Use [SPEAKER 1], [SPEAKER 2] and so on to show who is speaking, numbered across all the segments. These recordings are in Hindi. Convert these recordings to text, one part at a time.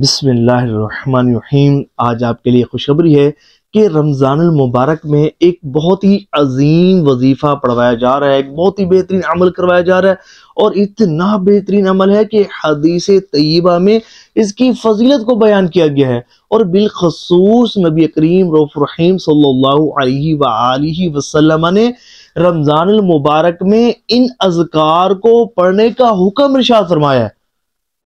[SPEAKER 1] बिसमीम आज आपके लिए खुशखबरी है कि रमज़ान मुबारक में एक बहुत ही अजीम वजीफ़ा पढ़वाया जा रहा है एक बहुत ही बेहतरीन अमल करवाया जा रहा है और इतना बेहतरीन अमल है कि हदीस तयबा में इसकी फजीलत को बयान किया गया है और बिलखसूस नबी करीम रफ़ीम सल्ला वसलम ने रमज़ान मुबारक में इन अजकार को पढ़ने का हुक्म इर्शाद फरमाया है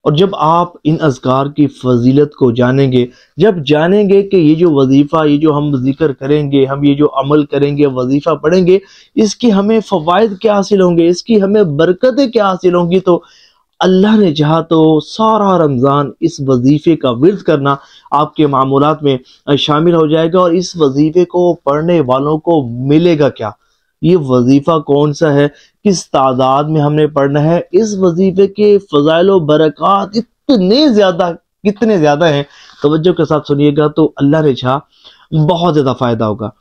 [SPEAKER 1] और जब आप इन अजगार की फजीलत को जानेंगे जब जानेंगे कि ये जो वजीफ़ा ये जो हम जिक्र करेंगे हम ये जो अमल करेंगे वजीफ़ा पढ़ेंगे इसकी हमें फ़वाद क्या हासिल होंगे इसकी हमें बरकतें क्या हासिल होंगी तो अल्लाह ने चाह तो सारा रमज़ान इस वजीफ़े का वर्द करना आपके मामूलत में शामिल हो जाएगा और इस वजीफ़े को पढ़ने वालों को मिलेगा क्या ये वजीफ़ा कौन सा है किस तादाद में हमने पढ़ना है इस वजीफे के फ़जाइल बरकत इतने ज़्यादा कितने ज़्यादा हैं तोज्जो के साथ सुनिएगा तो अल्लाह ने छा बहुत ज़्यादा फ़ायदा होगा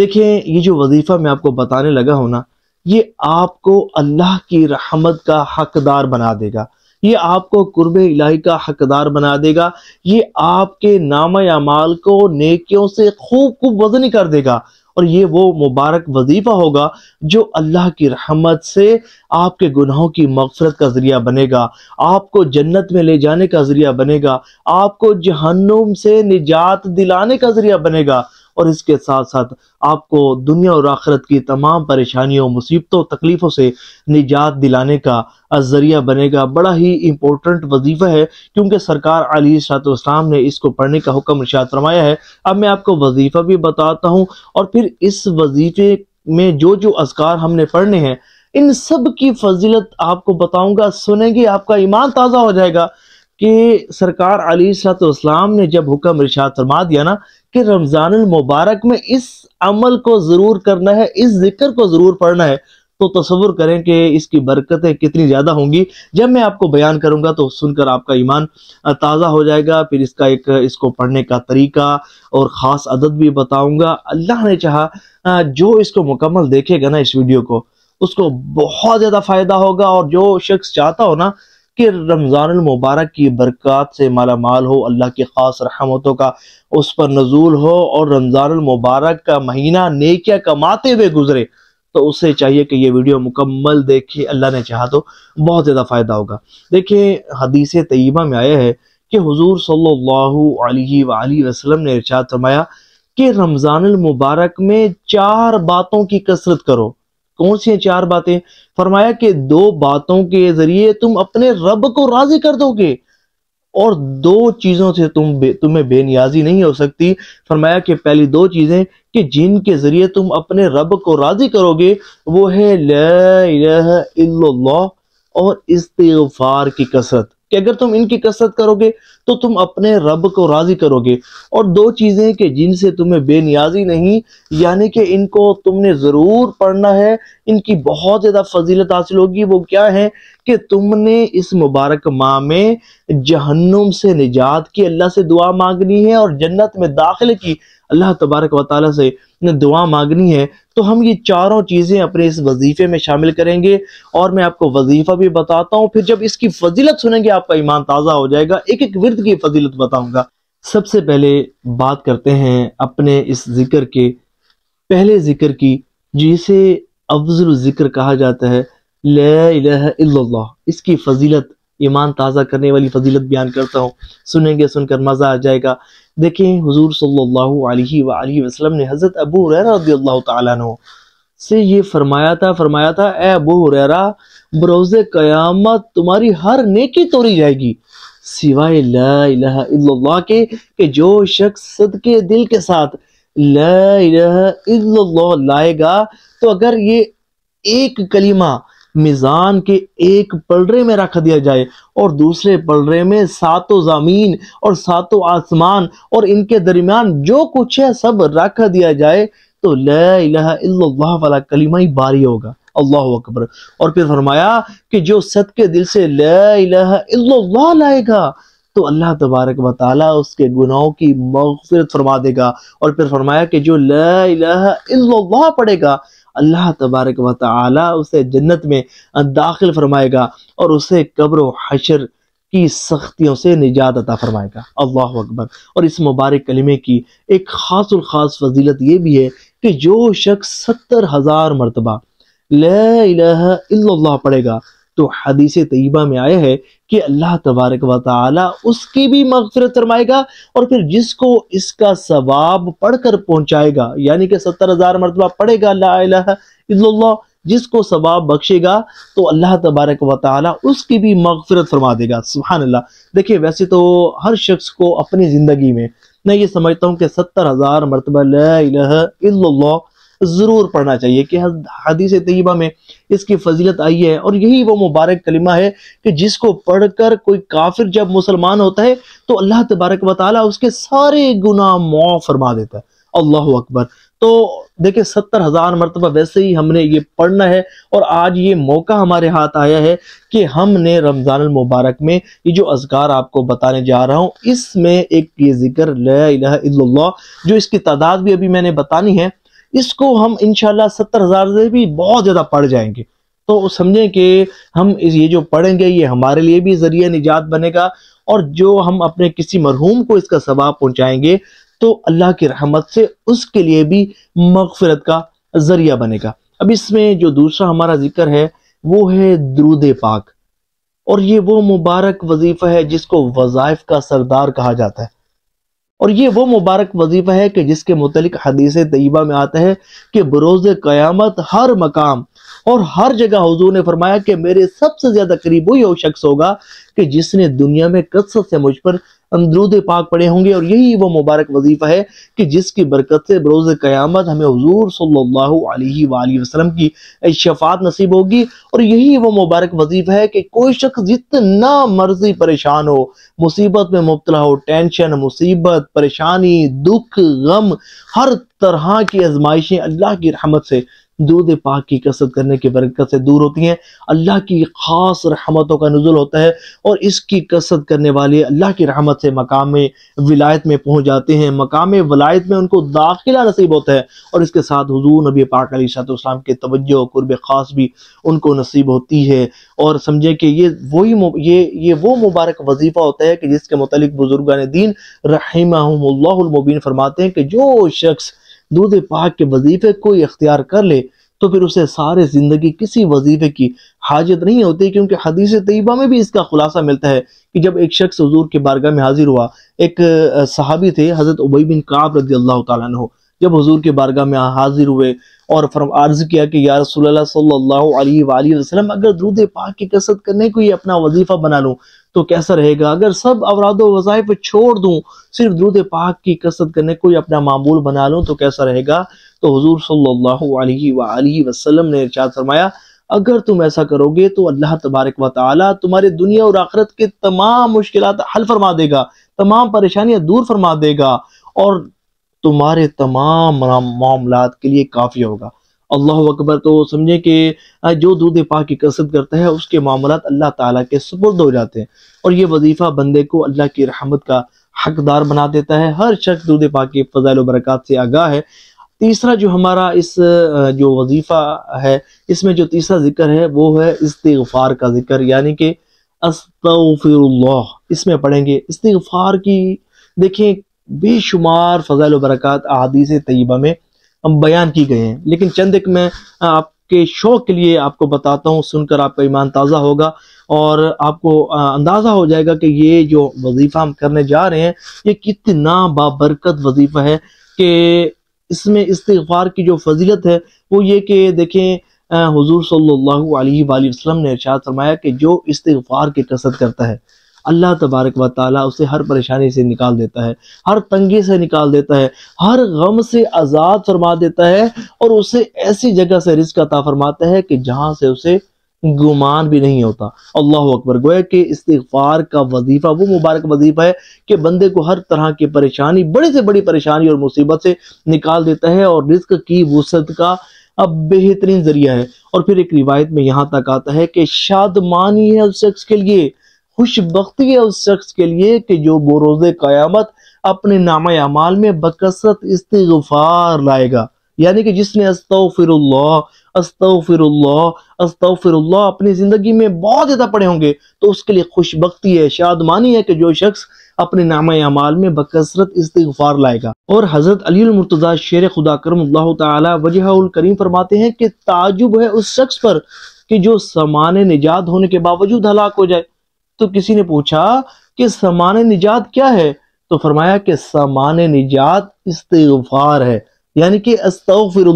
[SPEAKER 1] देखें ये जो वजीफ़ा मैं आपको बताने लगा हूं ना ये आपको अल्लाह की रहमत का हकदार बना देगा ये आपको कुर्ब इलाही का हकदार बना देगा ये आपके नाम अमाल को नेकियों से खूब खूब वजनी कर देगा और ये वो मुबारक वजीफ़ा होगा जो अल्लाह की रहमत से आपके गुनाहों की मफफरत का ज़रिया बनेगा आपको जन्नत में ले जाने का ज़रिया बनेगा आपको जहन्नुम से निजात दिलाने का ज़रिया बनेगा और इसके साथ साथ आपको दुनिया और आखिरत की तमाम परेशानियों मुसीबतों तकलीफ़ों से निजात दिलाने का जरिया बनेगा बड़ा ही इम्पोर्टेंट वजीफ़ा है क्योंकि सरकार अली सातम ने इसको पढ़ने का हुक्म इशात फरमाया है अब मैं आपको वजीफ़ा भी बताता हूँ और फिर इस वजीफे में जो जो असकार हमने पढ़ने हैं इन सब की फजीलत आपको बताऊंगा सुनेंगे आपका ईमान ताज़ा हो जाएगा कि सरकार अली सलाम ने जब हुक्म रिशात फरमा दिया ना कि रमजान मुबारक में इस अमल को जरूर करना है इस जिक्र को जरूर पढ़ना है तो तस्वुर करें कि इसकी बरकतें कितनी ज़्यादा होंगी जब मैं आपको बयान करूंगा तो सुनकर आपका ईमान ताज़ा हो जाएगा फिर इसका एक इसको पढ़ने का तरीका और ख़ास अदद भी बताऊंगा अल्लाह ने चाहा जो इसको मुकम्मल देखेगा ना इस वीडियो को उसको बहुत ज़्यादा फ़ायदा होगा और जो शख्स चाहता हो ना कि रमज़ान मुबारक की बरकत से माला माल हो अल्लाह की ख़ास रहमतों का उस पर नजूल हो और रमज़ान मुबारक का महीना नेकिया कमाते हुए गुजरे तो उससे चाहिए कि ये वीडियो मुकम्मल देखे अल्लाह ने चाहा तो बहुत ज़्यादा फ़ायदा होगा देखिए हदीस तयबा में आया है कि हजूर सल्लाम ने इर्शाद फरमाया कि रमज़ान मुबारक में चार बातों की कसरत करो कौन सी चार बातें फरमाया कि दो बातों के जरिए तुम अपने रब को राजी कर दोगे और दो चीजों से तुम बे, तुम्हें बेनियाजी नहीं हो सकती फरमाया कि पहली दो चीजें कि जिनके जरिए तुम अपने रब को राजी करोगे वो है ला इलाहा इल्लल्लाह और इस्तिगफार की कसरत कि अगर तुम इनकी कसरत करोगे तो तुम अपने रब को राजी करोगे और दो चीज़ें कि जिनसे तुम्हें बेनियाजी नहीं यानी कि इनको तुमने ज़रूर पढ़ना है इनकी बहुत ज़्यादा फजीलत हासिल होगी वो क्या है कि तुमने इस मुबारक माह में जहन्नुम से निजात की अल्लाह से दुआ मांगनी है और जन्नत में दाखिल की अल्लाह तबारक व से दुआ मांगनी है तो हम ये चारों चीज़ें अपने इस वजीफ़े में शामिल करेंगे और मैं आपको वजीफ़ा भी बताता हूँ फिर जब इसकी फजीलत सुनेंगे आपका ईमान ताज़ा हो जाएगा एक एक विरद की फजीलत बताऊँगा सबसे पहले बात करते हैं अपने इस जिक्र के पहले जिक्र की जिसे अफजल जिक्र कहा जाता है ला इलाहा इल्लल्लाह इसकी फजीलत ईमान ताज़ा करने वाली फजीलत बयान करता हूँ सुनेंगे सुनकर मज़ा आ जाएगा देखें हुजूर सल्लल्लाहु अलैहि वसल्लम ने हज़रत अबू हुरैरा रदी अल्लाह तु से ये फरमाया था फरमाया था ए अबू हुरैरा बरोज़ क़यामत तुम्हारी हर नेकी तोड़ी जाएगी सिवाय ला के कि जो शख्स सदके दिल के साथ ला लाएगा तो अगर ये एक कलीमा मिज़ान के एक पलड़े में रख दिया जाए और दूसरे पलड़े में सातों ज़मीन और सातों आसमान और इनके दरमियान जो कुछ है सब रख दिया जाए तो ला वाला कलीमा ही बारी होगा अल्लाह अकबर और फिर फरमाया कि जो सद के दिल से ला लाएगा तो अल्लाह तबारक वाली उसके गुनाहों की मगफिरत फरमा देगा और फिर फरमाया कि जो ला पढ़ेगा अल्लाह तबारक व उसे जन्नत में दाखिल फरमाएगा और उसे कब्र हशर की सख्तियों से निजात अता फरमाएगा अल्लाह अकबर और इस मुबारक कलमे की एक खास ख़ास फजीलत यह भी है कि जो शख्स सत्तर हज़ार मरतबा ला पढ़ेगा तो हदीस तयबा में आया है कि अल्लाह तबारक व उसकी भी मगफरत फरमाएगा और फिर जिसको इसका सवाब पढ़कर पहुंचाएगा यानी कि सत्तर हज़ार मरतबा पढ़ेगा अल्लाह जिसको सवाब बख्शेगा तो अल्लाह तबारक व उसकी भी मगफरत फरमा देगा सुबहान अल्लाह देखिये वैसे तो हर शख्स को अपनी ज़िंदगी में मैं ये समझता हूँ कि सत्तर हज़ार मरतबा ज़रूर पढ़ना चाहिए कि हदीस तयबा में इसकी फजीलत आई है और यही वो मुबारक कलिमा है कि जिसको पढ़कर कोई काफिर जब मुसलमान होता है तो अल्लाह तबारक वाल उसके सारे गुना मुआ फरमा देता है अल्लाह अकबर तो देखिए सत्तर हज़ार मरतबा वैसे ही हमने ये पढ़ना है और आज ये मौका हमारे हाथ आया है कि हमने रमज़ान मुबारक में ये जो अजगार आपको बताने जा रहा हूँ इसमें एक ये जिक्र ला जो इसकी तादाद भी अभी मैंने बतानी है इसको हम इनशाला सत्तर हजार से भी बहुत ज्यादा पढ़ जाएंगे तो समझें कि हम ये जो पढ़ेंगे ये हमारे लिए भी जरिए निजात बनेगा और जो हम अपने किसी मरहूम को इसका सवाब पहुंचाएंगे तो अल्लाह की रहमत से उसके लिए भी मगफरत का जरिया बनेगा अब इसमें जो दूसरा हमारा जिक्र है वो है द्रूद पाक और ये वो मुबारक वजीफ़ा है जिसको वज़ायफ का सरदार कहा जाता है और ये वो मुबारक वजीफ़ा है कि जिसके मुतलिक हदीस तयबा में आता है कि बरोज़ क़यामत हर मकाम और हर जगह हजू ने फरमाया कि मेरे सबसे ज़्यादा करीब वही शख्स होगा कि जिसने दुनिया में कसरत से मुझ पर अंदरूद पाक पड़े होंगे और यही वो मुबारक वजीफ़ा है कि जिसकी बरकत से बरोज़ क्यामत हमें हजूर सल्ला वसलम की शफात नसीब होगी और यही वो मुबारक वजीफ़ा है कि कोई शख्स जितना मर्जी परेशान हो मुसीबत में मुबतला हो टेंशन मुसीबत परेशानी दुख गम हर तरह की आजमाइशें अल्लाह की रहमत से दूध पाक की कसरत करने की बरकत से दूर होती हैं अल्लाह की ख़ास रहमतों का नज़ुल होता है और इसकी कसरत करने वाले अल्लाह की रहमत से मकाम विलायत में पहुँच जाते हैं मकाम वलायत में उनको दाखिला नसीब होता है और इसके साथ हजूर नबी पाक अलीसलाम के तवज्जो कुरब ख़ास भी उनको नसीब होती है और समझे कि ये वही ये ये वो मुबारक वजीफ़ा होता है कि जिसके मतलब बुजुर्गान दीन रहीमबीन फरमाते हैं कि जो शख्स दूध पाक के वजीफे को इख्तियार कर ले तो फिर उसे सारे ज़िंदगी किसी वजीफे की हाजत नहीं होती क्योंकि हदीस तयबा में भी इसका खुलासा मिलता है कि जब एक शख्स हजूर के बारगाह में हाजिर हुआ एक सहाबी थे हज़रत उबई बिन काब रजी अल्लाह तु जब हजूर के बारगाह में हाजिर हुए और फरम अर्ज किया कि यार वसल्लम अगर दरूद पाक की कसरत करने को ही अपना वजीफा बना लूँ तो कैसा रहेगा अगर सब अवराद वजायफ छोड़ दूँ सिर्फ दरूद पाक की कसरत करने को ही अपना मामूल बना लूँ तो कैसा रहेगा तो हजूर सल्लाम ने चार फरमाया अगर तुम ऐसा करोगे तो अल्लाह तबारक वाली तुम्हारे दुनिया और आखरत के तमाम मुश्किल हल फरमा देगा तमाम परेशानियां दूर फरमा देगा और तुम्हारे तमाम मामला के लिए काफ़ी होगा अल्लाह अकबर तो समझे कि जो दूध पा की कसरत करता है उसके मामला अल्लाह ताला के सुपुर्द हो जाते हैं और ये वजीफ़ा बंदे को अल्लाह की रहमत का हकदार बना देता है हर शख्स दूध पाक के फजाइल बरकत से आगाह है तीसरा जो हमारा इस जो वजीफ़ा है इसमें जो तीसरा जिक्र है वो है इस्तफ़ार का जिक्र यानी कि अस्तफ़िर इसमें पढ़ेंगे इस्तफ़ार की देखिए बेशुमार फजाइल वरक़ात अदीस तयबा में बयान की गए हैं लेकिन चंद एक मैं आपके शौक़ के लिए आपको बताता हूँ सुनकर आपका ईमान ताज़ा होगा और आपको अंदाज़ा हो जाएगा कि ये जो वजीफ़ा हम करने जा रहे हैं ये कितना बाबरकत वजीफ़ा है कि इसमें इस्तार की जो फजीलत है वो ये कि देखें हजूर सल्ला वसलम ने अर्शाद फरमाया कि जो इस्तार की कसरत करता है अल्लाह तबारक व ताली उसे हर परेशानी से निकाल देता है हर तंगी से निकाल देता है हर गम से आज़ाद फरमा देता है और उसे ऐसी जगह से रिस्क अता फरमाता है कि जहाँ से उसे गुमान भी नहीं होता अल्लाह अकबर गोया कि इस्तार का वजीफ़ा वो मुबारक वजीफ़ा है कि बंदे को हर तरह की परेशानी बड़ी से बड़ी परेशानी और मुसीबत से निकाल देता है और रिस्क की वसत का अब बेहतरीन जरिया है और फिर एक रिवायत में यहाँ तक आता है कि शादमानी है उस शख्स के लिए खुशबी है उस शख्स के लिए कि जो बोरोज क़यामत अपने नाम अमाल में बकसरत इस्तफार लाएगा यानी कि जिसने फिर फिर अस्तफ़िरल्ला फिर अपनी ज़िंदगी में बहुत ज़्यादा पड़े होंगे तो उसके लिए खुशबकती है शादमानी है कि जो शख्स अपने नाम अमाल में बकसरत इस्तफ़ार लाएगा और हज़रत अलीमरतज़ा शेर खुदा करम तजहल करीम फरमाते हैं कि ताजुब है उस शख्स पर कि जो समान निजात होने के बावजूद हलाक हो जाए तो किसी ने पूछा कि समान निजात क्या है तो फरमाया कि समान निजात इस्तेफार है यानी कि अस्तफिर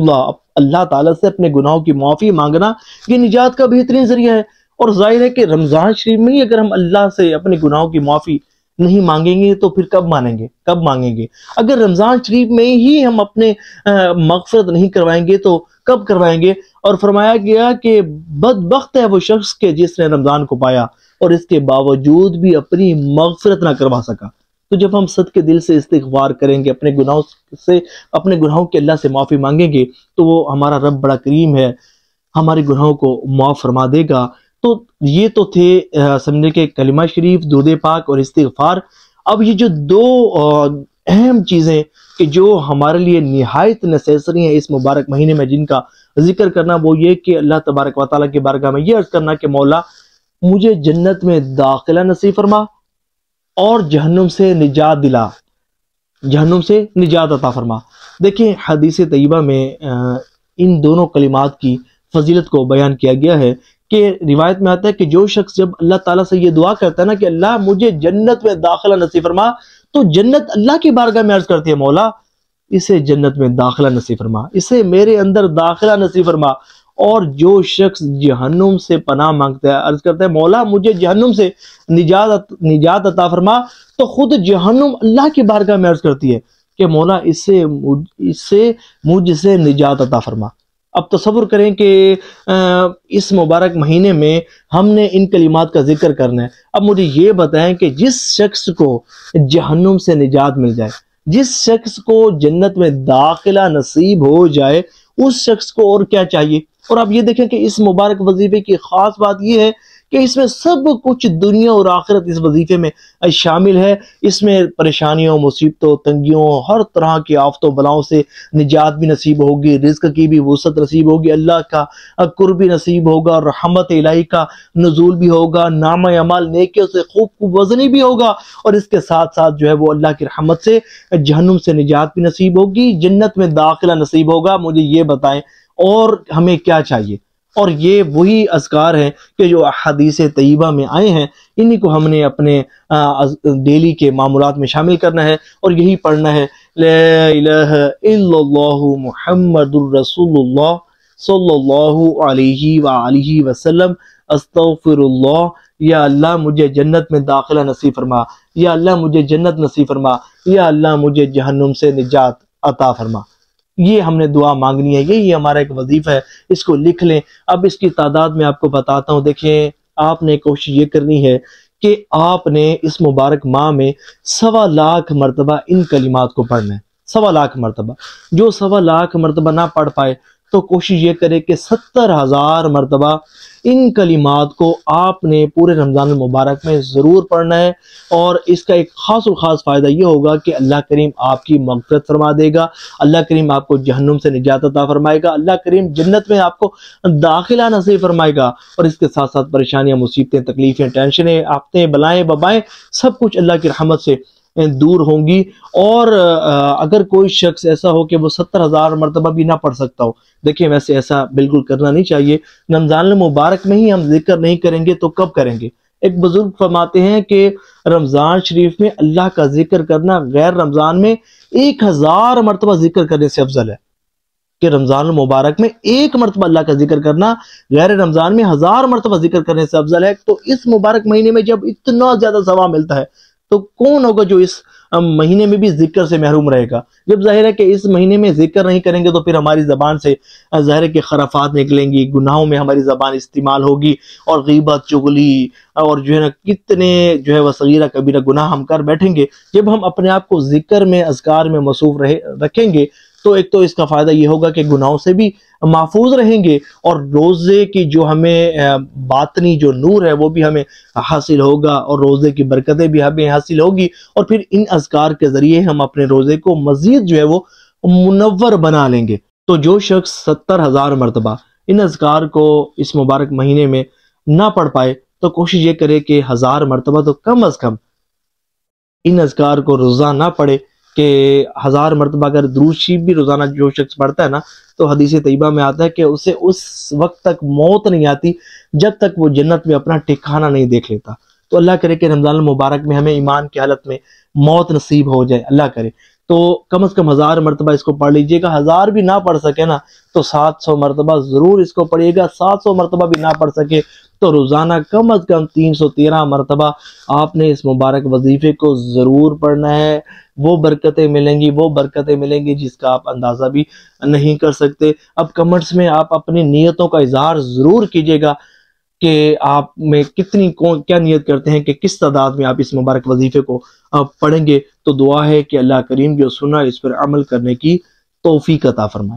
[SPEAKER 1] अल्लाह ताला से अपने गुनाहों की माफ़ी मांगना ये निजात का बेहतरीन जरिया है और जाहिर है कि रमज़ान शरीफ में ही अगर हम अल्लाह से अपने गुनाहों की माफ़ी नहीं मांगेंगे तो फिर कब मानेंगे कब मांगेंगे अगर रमज़ान शरीफ में ही हम अपने मकसद नहीं करवाएंगे तो कब करवाएंगे और फरमाया गया कि बदबخت है वो शख्स के जिसने रमज़ान को पाया और इसके बावजूद भी अपनी मगफरत ना करवा सका तो जब हम सद के दिल से इस्तार करेंगे अपने गुनाहों से अपने गुनाहों के अल्लाह से माफ़ी मांगेंगे तो वो हमारा रब बड़ा करीम है हमारे गुनाहों को माफ़ फरमा देगा तो ये तो थे समझे के कलिमा शरीफ दूधे पाक और इस्तार अब ये जो दो अहम चीज़ें कि जो हमारे लिए नहायत नसेसरी है इस मुबारक महीने में जिनका जिक्र करना वो ये कि अल्लाह तबारक वाली के बारगाह में ये अर्ज़ करना कि मौला मुझे जन्नत में दाखिला नसीब फरमा और जहन्नुम से निजात दिला जहन्नुम से निजात अता फरमा देखिए हदीस तयबा में इन दोनों कलिमात की फजीलत को बयान किया गया है कि रिवायत में आता है कि जो शख्स जब अल्लाह ताला से ये दुआ करता है ना कि अल्लाह मुझे जन्नत में दाखिला नसीब फरमा तो जन्नत अल्लाह की बारगाह में अर्ज करती है मौला इसे जन्नत में दाखिला नसीब फरमा इसे मेरे अंदर दाखिला नसीब फरमा और जो शख्स जहन्नुम से पनाह मांगता है अर्ज करता है मौला मुझे जहन्नुम से निजात निजात अता फरमा तो खुद जहन्नुम अल्लाह की बारगाह में अर्ज करती है कि मौला इससे मुझ इससे मुझसे निजात अता फरमा अब तस्वुर करें कि इस मुबारक महीने में हमने इन कलिमात का जिक्र करना है अब मुझे ये बताएं कि जिस शख्स को जहन्नुम से निजात मिल जाए जिस शख्स को जन्नत में दाखिला नसीब हो जाए उस शख्स को और क्या चाहिए और आप ये देखें कि इस मुबारक वजीफे की खास बात यह है कि इसमें सब कुछ दुनिया और आखिरत इस वजीफे में शामिल है इसमें परेशानियों मुसीबतों तंगियों हर तरह की आफतों बलाओं से निजात भी नसीब होगी रिज्क की भी वसत नसीब होगी अल्लाह का अकुर भी नसीब होगा रहमत इलाही का नजूल भी होगा नाम अमाल नेकियों से खूब वजनी भी होगा और इसके साथ साथ जो है वो अल्लाह की रहमत से जहनुम से निजात भी नसीब होगी जन्नत में दाखिला नसीब होगा मुझे ये बताएं और हमें क्या चाहिए और ये वही असकार हैं कि जो हदीस तयबा में आए हैं इन्हीं को हमने अपने डेली के मामूलत में शामिल करना है और यही पढ़ना है मोहम्मद रसोल्ला वसलम या अल्लाह मुझे जन्नत में दाखिला नसीब फरमा या अल्लाह मुझे जन्नत नसीब फरमा या अल्लाह मुझे जहन्नुम से निजात अता फरमा ये हमने दुआ मांगनी है यही हमारा एक वजीफा है इसको लिख लें अब इसकी तादाद में आपको बताता हूँ देखें आपने कोशिश ये करनी है कि आपने इस मुबारक माह में सवा लाख मरतबा इन कलिमात को पढ़ना है सवा लाख मरतबा जो सवा लाख मरतबा ना पढ़ पाए तो कोशिश ये करें कि सत्तर हज़ार मरतबा इन कलिमात को आपने पूरे रमज़ान मुबारक में ज़रूर पढ़ना है और इसका एक ख़ास और ख़ास फ़ायदा ये होगा कि अल्लाह करीम आपकी मगफरत फरमा देगा अल्लाह करीम आपको जहन्नुम से निजात अता फरमाएगा अल्लाह करीम जन्नत में आपको दाखिला नसीब फरमाएगा और इसके साथ साथ परेशानियाँ मुसीबतें तकलीफ़ें टेंशनें आपते बलाएँ बबाएँ सब कुछ अल्लाह की रहमत से दूर होंगी और अगर कोई शख्स ऐसा हो कि वो सत्तर हज़ार मरतबा भी ना पढ़ सकता हो देखिए वैसे ऐसा बिल्कुल करना नहीं चाहिए रमज़ान मुबारक में ही हम जिक्र नहीं करेंगे तो कब करेंगे एक बुजुर्ग फरमाते हैं कि रमज़ान शरीफ में अल्लाह का जिक्र करना गैर रमज़ान में एक हज़ार मरतबा जिक्र करने से अफजल है कि रमज़ान मुबारक में एक मरतबा अल्लाह का जिक्र करना गैर रमज़ान में हज़ार मरतबा जिक्र करने से अफजल है तो इस मुबारक महीने में जब इतना ज़्यादा सवाब मिलता है तो कौन होगा जो इस महीने में भी जिक्र से महरूम रहेगा जब जाहिर है कि इस महीने में जिक्र नहीं करेंगे तो फिर हमारी ज़बान से जाहिर के खराफात निकलेंगी गुनाहों में हमारी ज़बान इस्तेमाल होगी और गीबत चुगली और जो है ना कितने जो है वसगीरा कबीरा गुनाह हम कर बैठेंगे जब हम अपने आप को जिक्र में असकार में मसूफ रहे रखेंगे तो एक तो इसका फ़ायदा ये होगा कि गुनाहों से भी महफूज रहेंगे और रोज़े की जो हमें बातनी जो नूर है वो भी हमें हासिल होगा और रोज़े की बरकतें भी हमें हासिल होगी और फिर इन अजकार के ज़रिए हम अपने रोज़े को मज़ीद जो है वो मुनवर बना लेंगे तो जो शख्स सत्तर हज़ार मरतबा इन अजकार को इस मुबारक महीने में ना पढ़ पाए तो कोशिश ये करे कि हज़ार मरतबा तो कम अज़ कम इन अजकार को रोज़ा ना पढ़े कि हज़ार मरतबा अगर दरूज शीफ भी रोज़ाना जो शख्स पढ़ता है ना तो हदीस तयबा में आता है कि उसे उस वक्त तक मौत नहीं आती जब तक वो जन्नत में अपना ठिकाना नहीं देख लेता तो अल्लाह करे कि रमज़ान मुबारक में हमें ईमान की हालत में मौत नसीब हो जाए अल्लाह करे तो कम अज कम हजार मरतबा इसको पढ़ लीजिएगा हजार भी ना पढ़ सके ना तो सात सौ मरतबा जरूर इसको पढ़िएगा सात सौ मरतबा भी ना पढ़ सके तो रोज़ाना कम अज़ कम तीन सौ तेरह मरतबा आपने इस मुबारक वजीफ़े को ज़रूर पढ़ना है वो बरकतें मिलेंगी वो बरकतें मिलेंगी जिसका आप अंदाज़ा भी नहीं कर सकते अब कमेंट्स में आप अपनी नीयतों का इजहार ज़रूर कीजिएगा कि आप में कितनी कौन क्या नियत करते हैं कि किस तादाद में आप इस मुबारक वजीफे को पढ़ेंगे तो दुआ है कि अल्लाह करीम जो सुना इस पर अमल करने की तोफ़ी कता फरमाए